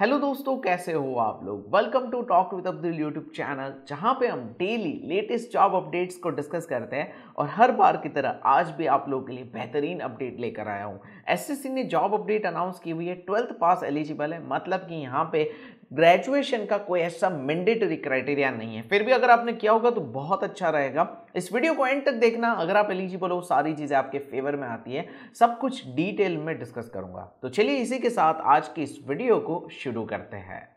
hello दोस्तों कैसे हो आप लोग welcome to talk with Abdul YouTube channel जहां पे हम डेली लेटेस्ट जॉब अपडेट्स को डिस्कस करते हैं और हर बार की तरह आज भी आप लोगों के लिए बेहतरीन अपडेट लेकर आया हूं एसएससी ने जॉब अपडेट अनाउंस की हुई है ट्वेल्थ पास एलिजिबल है मतलब कि यहां पे ग्रेजुएशन का कोई ऐसा मैंडेटरी क्राइटेरिया नहीं है फिर भी अगर आपने किया होगा तो बहुत अच्छा रहेगा इस वीडियो को एंड तक देखना अगर आप एलिजिबल हो सारी चीज़ें आपके फेवर में आती है सब कुछ डिटेल में डिस्कस करूंगा तो चलिए इसी के साथ आज की इस वीडियो को शुरू करते हैं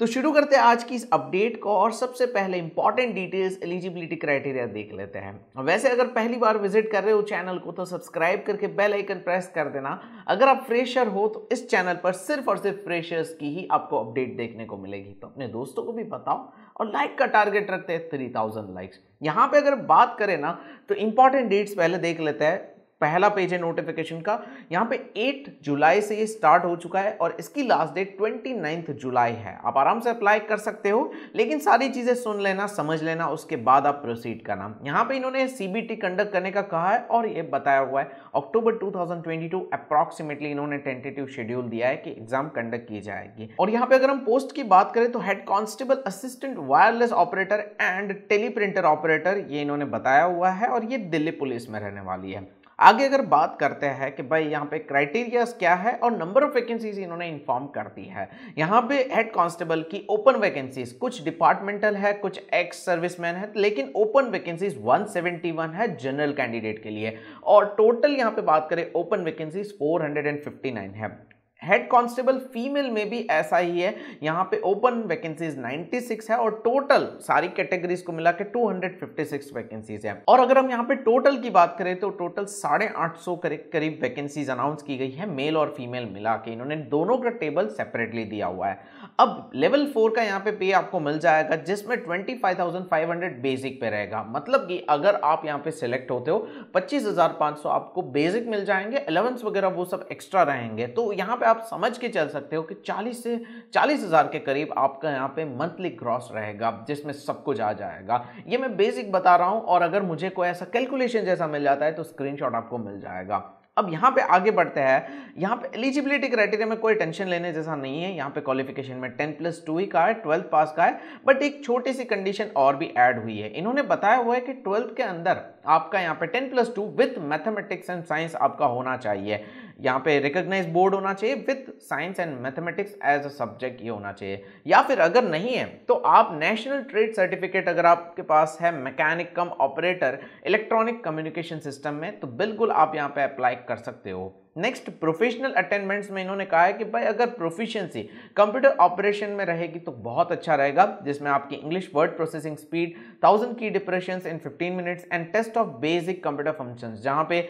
तो शुरू करते हैं आज की इस अपडेट को और सबसे पहले इंपॉर्टेंट डिटेल्स एलिजिबिलिटी क्राइटेरिया देख लेते हैं वैसे अगर पहली बार विजिट कर रहे हो चैनल को तो सब्सक्राइब करके बेल आइकन प्रेस कर देना अगर आप फ्रेशर हो तो इस चैनल पर सिर्फ और सिर्फ फ्रेशर्स की ही आपको अपडेट देखने को मिलेगी तो अपने दोस्तों को भी बताओ और लाइक का टारगेट रखते हैं थ्री थाउजेंड लाइक्स यहाँ पर अगर बात करें ना तो इंपॉर्टेंट डेट्स पहले देख लेते हैं पहला पेज है नोटिफिकेशन का यहाँ पे 8 जुलाई से ये स्टार्ट हो चुका है और इसकी लास्ट डेट ट्वेंटी जुलाई है आप आराम से अप्लाई कर सकते हो लेकिन सारी चीज़ें सुन लेना समझ लेना उसके बाद आप प्रोसीड करना यहाँ पे इन्होंने सीबीटी कंडक्ट करने का कहा है और ये बताया हुआ है अक्टूबर 2022 थाउजेंड इन्होंने टेंटेटिव शेड्यूल दिया है कि एग्जाम कंडक्ट की जाएगी और यहाँ पे अगर हम पोस्ट की बात करें तो head constable assistant wireless operator and teleprinter operator ये इन्होंने बताया हुआ है और ये दिल्ली पुलिस में रहने वाली है आगे अगर बात करते हैं कि भाई यहाँ पे क्राइटेरियाज क्या है और नंबर ऑफ वैकेंसीज इन्होंने इन्फॉर्म कर दी है यहाँ पे हेड कांस्टेबल की ओपन वैकेंसीज कुछ डिपार्टमेंटल है कुछ एक्स सर्विसमैन है लेकिन ओपन वैकेंसीज 171 है जनरल कैंडिडेट के लिए और टोटल यहाँ पे बात करें ओपन वैकेंसीज 459 है हेड कांस्टेबल फीमेल में भी ऐसा ही है यहाँ पे ओपन वैकेंसीज 96 है और टोटल सारी कैटेगरीज को मिला के 256 वैकेंसीज है और अगर हम यहाँ पे टोटल की बात करें तो टोटल साढ़े आठ सौ करीब वैकेंसीज अनाउंस की गई है मेल और फीमेल मिला के इन्होंने दोनों का टेबल सेपरेटली दिया हुआ है अब लेवल फोर का यहाँ पे पे आपको मिल जाएगा जिसमें ट्वेंटी बेसिक पे रहेगा मतलब कि अगर आप यहाँ पे सिलेक्ट होते हो पच्चीस आपको बेसिक मिल जाएंगे अलेवेंस वगैरह वो सब एक्स्ट्रा रहेंगे तो यहाँ पे आप समझ के चल सकते हो कि 40 से चालीस हज़ार के करीब आपका यहाँ पे मंथली क्रॉस रहेगा जिसमें सब कुछ आ जाएगा ये मैं बेसिक बता रहा हूँ और अगर मुझे कोई ऐसा कैलकुलेशन जैसा मिल जाता है तो स्क्रीनशॉट आपको मिल जाएगा अब यहाँ पे आगे बढ़ते हैं यहाँ पे एलिजिबिलिटी क्राइटेरिया में कोई टेंशन लेने जैसा नहीं है यहाँ पे क्वालिफिकेशन में टेन प्लस टू ही का है ट्वेल्थ पास का है बट एक छोटी सी कंडीशन और भी ऐड हुई है इन्होंने बताया हुआ है कि ट्वेल्थ के अंदर आपका यहाँ पे ten plus two with mathematics and science आपका होना चाहिए यहाँ पे रिकोगनाइज बोर्ड होना चाहिए with science and mathematics as a subject ये होना चाहिए या फिर अगर नहीं है तो आप नेशनल ट्रेड सर्टिफिकेट अगर आपके पास है mechanic cum operator electronic communication system में तो बिल्कुल आप यहाँ पे अप्लाई कर सकते हो नेक्स्ट प्रोफेशनल अटेंडमेंट्स में इन्होंने कहा है कि भाई अगर प्रोफिशिएंसी कंप्यूटर ऑपरेशन में रहेगी तो बहुत अच्छा रहेगा जिसमें आपकी English word processing speed thousand की depression in fifteen minutes and test of basic computer function जहाँ पे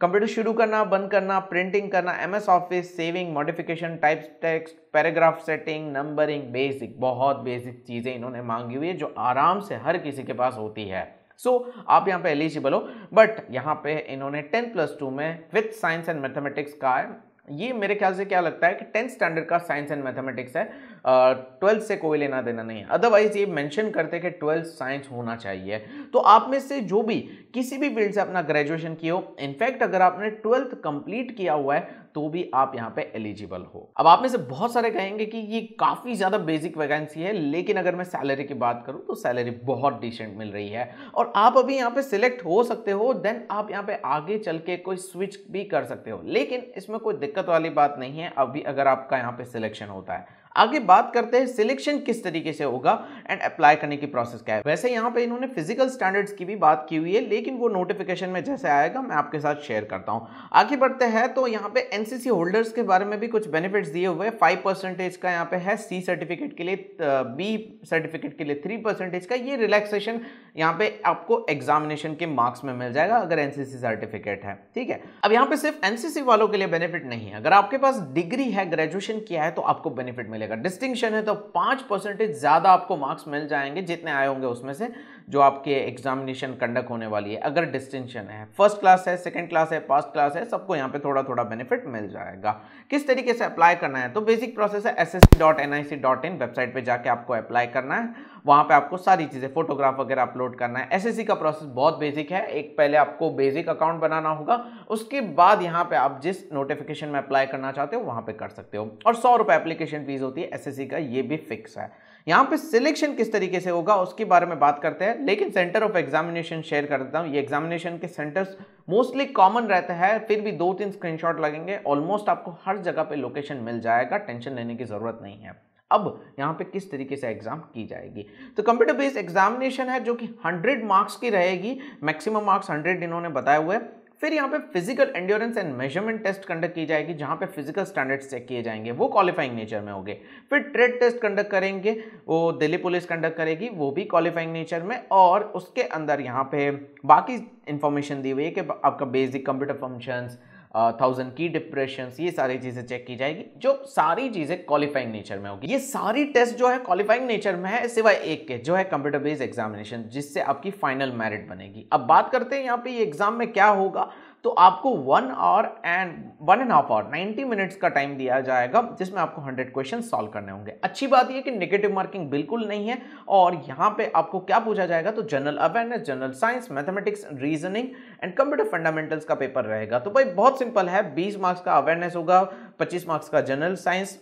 कंप्यूटर शुरू करना बंद करना प्रिंटिंग करना M S office saving modification type text paragraph setting numbering basic बहुत बेसिक चीज़ें इन्होंने मांगी हुई है जो आराम से हर किसी के पास होती है सो so, आप यहाँ पे एलिजिबल हो बट यहाँ पे इन्होंने टेन प्लस टू में विथ साइंस एंड मैथमेटिक्स का है ये मेरे ख्याल से क्या लगता है कि टेंथ स्टैंडर्ड का साइंस एंड मैथमेटिक्स है ट्वेल्थ से कोई लेना देना नहीं है अदरवाइज ये मेंशन करते कि ट्वेल्थ साइंस होना चाहिए तो आप में से जो भी किसी भी फील्ड से अपना ग्रेजुएशन किया हो इनफैक्ट अगर आपने ट्वेल्थ कंप्लीट किया हुआ है तो भी आप यहाँ पे एलिजिबल हो अब आप में से बहुत सारे कहेंगे कि ये काफ़ी ज़्यादा बेसिक वैकेंसी है लेकिन अगर मैं सैलरी की बात करूँ तो सैलरी बहुत डिसेंट मिल रही है और आप अभी यहाँ पे सिलेक्ट हो सकते हो देन आप यहाँ पे आगे चल के कोई स्विच भी कर सकते हो लेकिन इसमें कोई दिक्कत वाली बात नहीं है अभी अगर आपका यहाँ पे सिलेक्शन होता है आगे बात करते हैं सिलेक्शन किस तरीके से होगा एंड अप्लाई करने की प्रोसेस क्या है वैसे यहाँ पे इन्होंने फिजिकल स्टैंडर्ड्स की भी बात की हुई है लेकिन वो नोटिफिकेशन में जैसे आएगा मैं आपके साथ शेयर करता हूँ आगे बढ़ते हैं तो यहाँ पे एनसीसी होल्डर्स के बारे में भी कुछ बेनिफिट्स दिए हुए फाइव परसेंटेज का यहाँ पे है सी सर्टिफिकेट के लिए बी सर्टिफिकेट के लिए थ्री परसेंटेज का ये रिलैक्सेशन यहाँ पे आपको एग्जामिनेशन के मार्क्स में मिल जाएगा अगर एनसीसी सर्टिफिकेट है ठीक है अब यहाँ पे सिर्फ एनसीसी वालों के लिए बेनिफिट नहीं है अगर आपके पास डिग्री है ग्रेजुएशन किया है तो आपको बेनिफिट मिल मिलेगा डिस्टिंक्शन है तो पांच परसेंटेज ज़्यादा आपको मार्क्स मिल जाएंगे जितने आए होंगे उसमें से जो आपके एग्जामिनेशन कंडक्ट होने वाली है अगर डिस्टिंक्शन है फर्स्ट क्लास है सेकंड क्लास है फर्स्ट क्लास है सबको यहाँ पे थोड़ा थोड़ा बेनिफिट मिल जाएगा किस तरीके से अप्लाई करना है तो बेसिक प्रोसेस है एस वेबसाइट पर जाके आपको अप्लाई करना है वहाँ पर आपको सारी चीज़ें फोटोग्राफ वगैरह अपलोड करना है सी का प्रोसेस बहुत बेसिक है एक पहले आपको बेसिक अकाउंट बनाना होगा उसके बाद यहाँ पर आप जिस नोटिफिकेशन में अप्लाई करना चाहते हो वहाँ पर कर सकते हो और सौ रुपये एप्लीकेशन फीस होती है सी का ये भी फिक्स है यहाँ पे सिलेक्शन किस तरीके से होगा उसके बारे में बात करते हैं लेकिन सेंटर ऑफ एग्जामिनेशन शेयर कर देता हूँ ये एग्जामिनेशन के सेंटर्स मोस्टली कॉमन रहते हैं फिर भी दो तीन स्क्रीनशॉट लगेंगे ऑलमोस्ट आपको हर जगह पे लोकेशन मिल जाएगा टेंशन लेने की ज़रूरत नहीं है अब यहाँ पे किस तरीके से एग्जाम की जाएगी तो कंप्यूटर बेस्ड एग्जामिनेशन है जो कि 100 मार्क्स की रहेगी मैक्सिमम मार्क्स 100 इन्होंने बताए हुए फिर यहाँ पे physical endurance and measurement test conduct की जाएगी जहाँ पे फिजिकल स्टैंडर्ड्स चेक किए जाएंगे वो क्वालिफाइंग नेचर में होंगे फिर ट्रेड टेस्ट कंडक्ट करेंगे वो दिल्ली पुलिस कंडक्ट करेगी वो भी क्वालिफाइंग नेचर में और उसके अंदर यहाँ पे बाकी इन्फॉर्मेशन दी हुई है कि आपका बेसिक कंप्यूटर फंक्शंस थाउजेंड की डिप्रेशन ये सारी चीज़ें चेक की जाएगी जो सारी चीज़ें क्वालिफाइंग नेचर में होगी ये सारी टेस्ट जो है क्वालिफाइंग नेचर में है सिवाय एक के जो है कंप्यूटर बेस्ड एग्जामिनेशन जिससे आपकी फाइनल मेरिट बनेगी अब बात करते हैं यहाँ पे ये एग्जाम में क्या होगा तो आपको one hour and one and half hour ninety minutes का टाइम दिया जाएगा जिसमें आपको हंड्रेड क्वेश्चन सॉल्व करने होंगे अच्छी बात यह कि नेगेटिव मार्किंग बिल्कुल नहीं है और यहाँ पे आपको क्या पूछा जाएगा तो general awareness general science mathematics reasoning and computer fundamentals का पेपर रहेगा तो भाई बहुत सिंपल है बीस मार्क्स का अवेयरनेस होगा पच्चीस मार्क्स का जनरल साइंस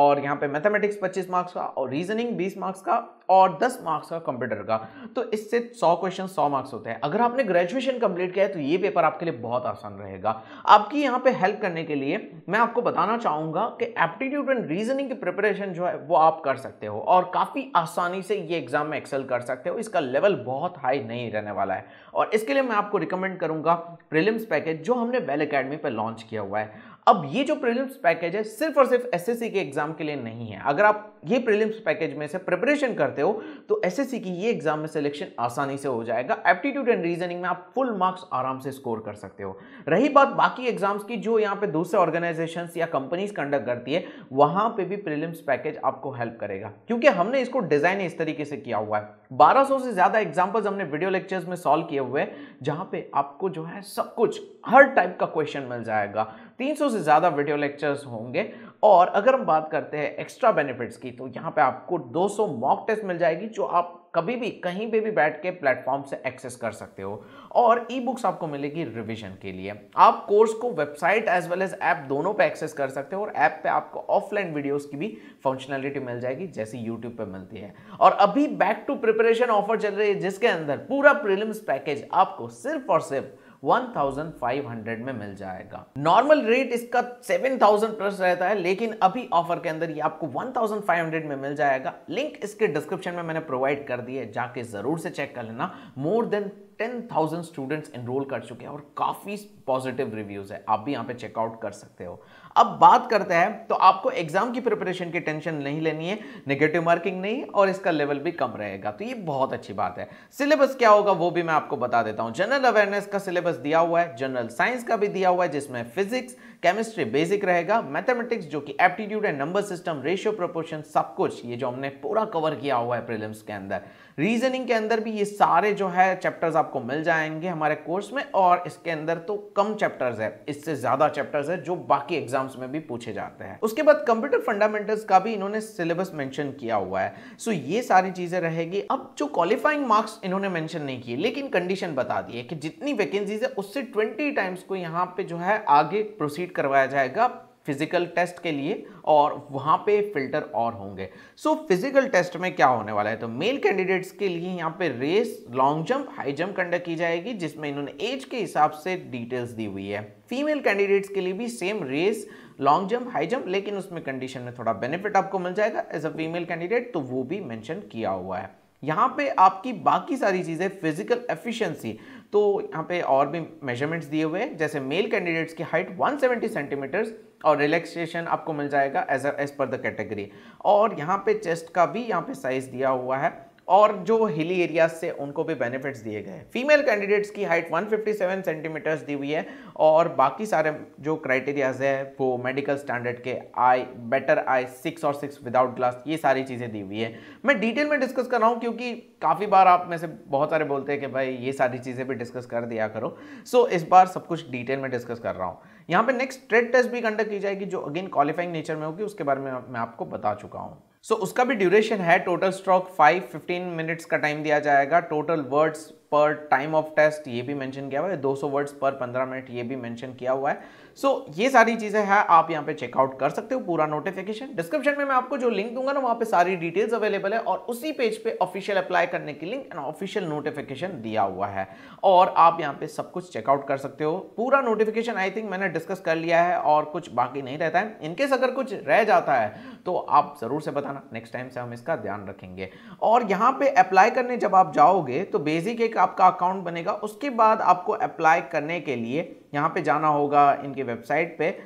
और यहाँ पे मैथमेटिक्स 25 मार्क्स का और रीजनिंग 20 मार्क्स का और 10 मार्क्स का कंप्यूटर का तो इससे 100 क्वेश्चन 100 मार्क्स होते हैं अगर आपने ग्रेजुएशन कंप्लीट किया है तो ये पेपर आपके लिए बहुत आसान रहेगा आपकी यहाँ पे हेल्प करने के लिए मैं आपको बताना चाहूँगा कि एप्टीट्यूड एंड रीजनिंग की प्रिपरेशन जो है वो आप कर सकते हो और काफ़ी आसानी से ये एग्ज़ाम में एक्सेल कर सकते हो इसका लेवल बहुत हाई नहीं रहने वाला है और इसके लिए मैं आपको रिकमेंड करूँगा प्रिलिम्स पैकेज जो हमने वेल अकेडमी पर लॉन्च किया हुआ है अब ये जो प्रीलिम्स पैकेज है सिर्फ और सिर्फ एसएससी के एग्जाम के लिए नहीं है अगर आप ये प्रीलिम्स पैकेज में से प्रिपरेशन करते हो तो एसएससी की ये एग्जाम में सिलेक्शन आसानी से हो जाएगा एप्टीट्यूड एंड रीजनिंग में आप फुल मार्क्स आराम से स्कोर कर सकते हो रही बात बाकी एग्जाम्स की जो यहाँ पे दूसरे ऑर्गेनाइजेशन या कंपनीज कंडक्ट करती है वहां पर भी प्रिलिम्स पैकेज आपको हेल्प करेगा क्योंकि हमने इसको डिज़ाइन इस तरीके से किया हुआ है 1200 से ज़्यादा एग्जाम्पल्स हमने वीडियो लेक्चर्स में सॉल्व किए हुए जहाँ पे आपको जो है सब कुछ हर टाइप का क्वेश्चन मिल जाएगा 300 से ज़्यादा वीडियो लेक्चर्स होंगे और अगर हम बात करते हैं एक्स्ट्रा बेनिफिट्स की तो यहाँ पे आपको 200 मॉक टेस्ट मिल जाएगी जो आप कभी भी कहीं पे भी बैठ के प्लेटफॉर्म से एक्सेस कर सकते हो और ई बुक्स आपको मिलेगी रिविजन के लिए आप कोर्स को website as well as app दोनों पे एक्सेस कर सकते हो और ऐप पे आपको ऑफलाइन वीडियोस की भी फंक्शनैलिटी मिल जाएगी जैसे यूट्यूब पे मिलती है और अभी बैक टू प्रिपरेशन ऑफर चल रही है जिसके अंदर पूरा प्रिलिम्स पैकेज आपको सिर्फ और सिर्फ 1500 में मिल जाएगा नॉर्मल रेट इसका 7000 प्लस रहता है लेकिन अभी ऑफर के अंदर ये आपको 1500 में मिल जाएगा लिंक इसके डिस्क्रिप्शन में मैंने प्रोवाइड कर दी है जाके जरूर से चेक कर लेना मोर देन 10,000 स्टूडेंट्स एनरोल कर चुके हैं और काफ़ी पॉजिटिव रिव्यूज़ है आप भी यहाँ पे चेकआउट कर सकते हो अब बात करते हैं तो आपको एग्जाम की प्रिपरेशन की टेंशन नहीं लेनी है नेगेटिव मार्किंग नहीं और इसका लेवल भी कम रहेगा तो ये बहुत अच्छी बात है सिलेबस क्या होगा वो भी मैं आपको बता देता हूँ जनरल अवेयरनेस का सिलेबस दिया हुआ है जनरल साइंस का भी दिया हुआ है जिसमें फिजिक्स केमिस्ट्री बेसिक रहेगा मैथमेटिक्स जो कि aptitude and number system ratio proportion सब कुछ ये जो हमने पूरा कवर किया हुआ है प्रिलिम्स के अंदर रीजनिंग के अंदर भी ये सारे जो है चैप्टर्स आपको मिल जाएंगे हमारे कोर्स में और इसके अंदर तो कम चैप्टर्स है इससे ज़्यादा चैप्टर्स है जो बाकी एग्जाम्स में भी पूछे जाते हैं उसके बाद कंप्यूटर फंडामेंटल्स का भी इन्होंने सिलेबस मेंशन किया हुआ है सो ये सारी चीज़ें रहेगी अब जो क्वालिफाइंग मार्क्स इन्होंने मेंशन नहीं किए लेकिन कंडीशन बता दी है कि जितनी वैकेंसीज है उससे ट्वेंटी टाइम्स को यहाँ पे जो है आगे प्रोसीड विजिट करवाया जाएगा फिजिकल टेस्ट के लिए और वहां पे फिल्टर और होंगे सो फिजिकल टेस्ट में क्या होने वाला है तो मेल कैंडिडेट्स के लिए यहाँ पे race long jump high jump conduct की जाएगी जिसमें इन्होंने एज के हिसाब से डिटेल्स दी हुई है फीमेल कैंडिडेट्स के लिए भी same race long jump high jump लेकिन उसमें कंडीशन में थोड़ा बेनिफिट आपको मिल जाएगा एज अ फीमेल कैंडिडेट तो वो भी मैंशन किया हुआ है यहाँ पे आपकी बाकी सारी चीज़ें फिजिकल एफिशिएंसी तो यहाँ पे और भी मेजरमेंट्स दिए हुए हैं जैसे मेल कैंडिडेट्स की हाइट 170 सेंटीमीटर्स और रिलैक्सेशन आपको मिल जाएगा as as per the category और यहाँ पे चेस्ट का भी यहाँ पे साइज दिया हुआ है और जो हिली एरियाज से उनको भी बेनिफिट्स दिए गए फीमेल कैंडिडेट्स की हाइट 157 सेंटीमीटर्स दी हुई है और बाकी सारे जो क्राइटेरियाज है वो मेडिकल स्टैंडर्ड के आई बेटर आई सिक्स और सिक्स विदाउट ग्लास ये सारी चीज़ें दी हुई है मैं डिटेल में डिस्कस कर रहा हूँ क्योंकि काफ़ी बार आप में से बहुत सारे बोलते हैं कि भाई ये सारी चीज़ें भी डिस्कस कर दिया करो सो so, इस बार सब कुछ डिटेल में डिस्कस कर रहा हूँ यहाँ पे नेक्स्ट ट्रेड टेस्ट भी कंडक्ट की जाएगी जो अगेन क्वालिफाइंग नेचर में होगी उसके बारे में मैं आपको बता चुका हूँ सो so, उसका भी ड्यूरेशन है total stroke five fifteen minutes का टाइम दिया जाएगा total words per time of test ये भी मेंशन किया हुआ है 200 वर्ड्स पर 15 मिनट ये भी मेंशन किया हुआ है सो so, ये सारी चीज़ें हैं आप यहाँ पे चेकआउट कर सकते हो पूरा नोटिफिकेशन डिस्क्रिप्शन में मैं आपको जो लिंक दूंगा ना वहाँ पे सारी डिटेल्स अवेलेबल है और उसी पेज पे ऑफिशियल अप्लाई करने की लिंक एंड ऑफिशियल नोटिफिकेशन दिया हुआ है और आप यहाँ पे सब कुछ चेकआउट कर सकते हो पूरा नोटिफिकेशन आई थिंक मैंने डिस्कस कर लिया है और कुछ बाकी नहीं रहता है इनकेस अगर कुछ रह जाता है तो आप ज़रूर से बताना नेक्स्ट टाइम से हम इसका ध्यान रखेंगे और यहाँ पे अप्लाई करने जब आप जाओगे तो बेसिक एक आपका अकाउंट बनेगा उसके बाद आपको अप्लाई करने के लिए यहाँ पे जाना होगा इनके वेबसाइट पे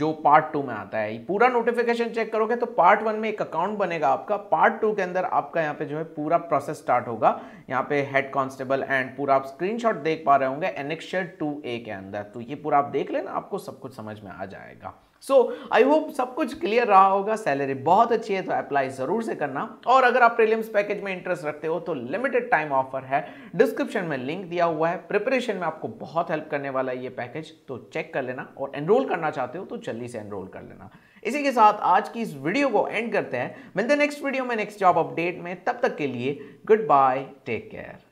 जो पार्ट टू में आता है पूरा नोटिफिकेशन चेक करोगे तो पार्ट वन में एक अकाउंट बनेगा आपका पार्ट टू के अंदर आपका यहाँ पे जो है पूरा प्रोसेस स्टार्ट होगा यहाँ पे हेड कांस्टेबल एंड पूरा आप स्क्रीनशॉट देख पा रहे होंगे एनेक्शर टू ए के अंदर तो ये पूरा आप देख लेना आपको सब कुछ समझ में आ जाएगा सो आई होप सब कुछ क्लियर रहा होगा सैलरी बहुत अच्छी है तो अप्लाई ज़रूर से करना और अगर आप प्रीलिम्स पैकेज में इंटरेस्ट रखते हो तो लिमिटेड टाइम ऑफर है डिस्क्रिप्शन में लिंक दिया हुआ है प्रिपरेशन में आपको बहुत हेल्प करने वाला है ये पैकेज तो चेक कर लेना और एनरोल करना चाहते हो तो जल्दी से एनरोल कर लेना इसी के साथ आज की इस वीडियो को एंड करते हैं मिलते हैं नेक्स्ट वीडियो में नेक्स्ट जॉब अपडेट में तब तक के लिए गुड बाय टेक केयर